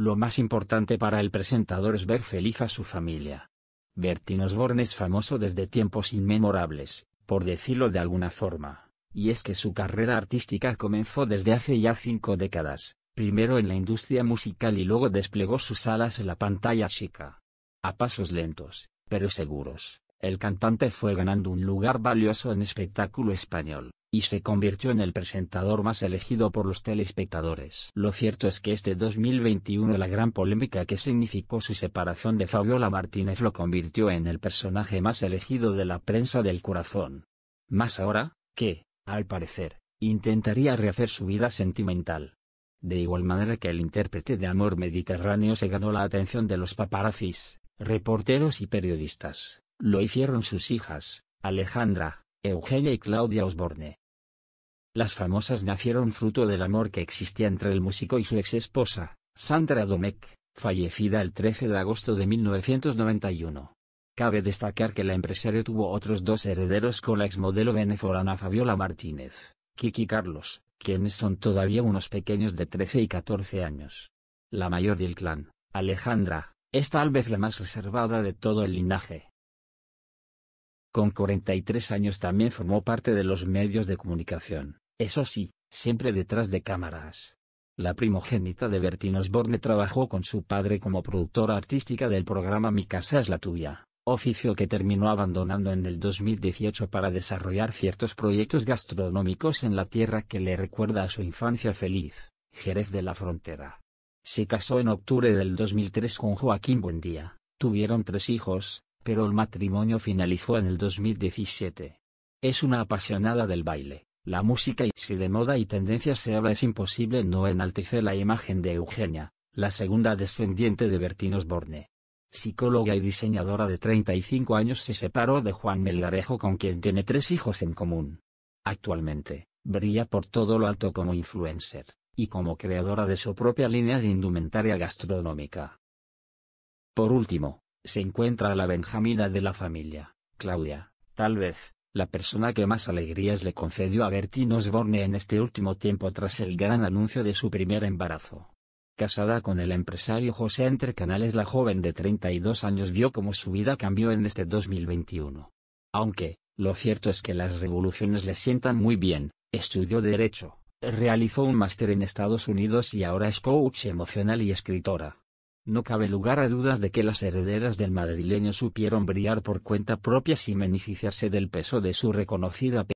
Lo más importante para el presentador es ver feliz a su familia. Bertin Osborne es famoso desde tiempos inmemorables, por decirlo de alguna forma, y es que su carrera artística comenzó desde hace ya cinco décadas, primero en la industria musical y luego desplegó sus alas en la pantalla chica. A pasos lentos, pero seguros, el cantante fue ganando un lugar valioso en espectáculo español y se convirtió en el presentador más elegido por los telespectadores. Lo cierto es que este 2021 la gran polémica que significó su separación de Fabiola Martínez lo convirtió en el personaje más elegido de la prensa del corazón. Más ahora, que, al parecer, intentaría rehacer su vida sentimental. De igual manera que el intérprete de Amor Mediterráneo se ganó la atención de los paparazzis, reporteros y periodistas, lo hicieron sus hijas, Alejandra, Eugenia y Claudia Osborne. Las famosas nacieron fruto del amor que existía entre el músico y su ex esposa, Sandra Domek, fallecida el 13 de agosto de 1991. Cabe destacar que la empresaria tuvo otros dos herederos con la exmodelo venezolana Fabiola Martínez, Kiki Carlos, quienes son todavía unos pequeños de 13 y 14 años. La mayor del clan, Alejandra, es tal vez la más reservada de todo el linaje. Con 43 años también formó parte de los medios de comunicación. Eso sí, siempre detrás de cámaras. La primogénita de Bertín Osborne trabajó con su padre como productora artística del programa Mi casa es la tuya, oficio que terminó abandonando en el 2018 para desarrollar ciertos proyectos gastronómicos en la tierra que le recuerda a su infancia feliz, Jerez de la Frontera. Se casó en octubre del 2003 con Joaquín Buendía, tuvieron tres hijos, pero el matrimonio finalizó en el 2017. Es una apasionada del baile, la música y si de moda y tendencia se habla es imposible no enaltecer la imagen de Eugenia, la segunda descendiente de Bertín Osborne. Psicóloga y diseñadora de 35 años se separó de Juan Melgarejo con quien tiene tres hijos en común. Actualmente, brilla por todo lo alto como influencer, y como creadora de su propia línea de indumentaria gastronómica. Por último, se encuentra la Benjamina de la familia, Claudia, tal vez, la persona que más alegrías le concedió a Bertín Osborne en este último tiempo tras el gran anuncio de su primer embarazo. Casada con el empresario José Entre Canales la joven de 32 años vio cómo su vida cambió en este 2021. Aunque, lo cierto es que las revoluciones le sientan muy bien, estudió Derecho, realizó un máster en Estados Unidos y ahora es coach emocional y escritora. No cabe lugar a dudas de que las herederas del madrileño supieron brillar por cuenta propia sin beneficiarse del peso de su reconocida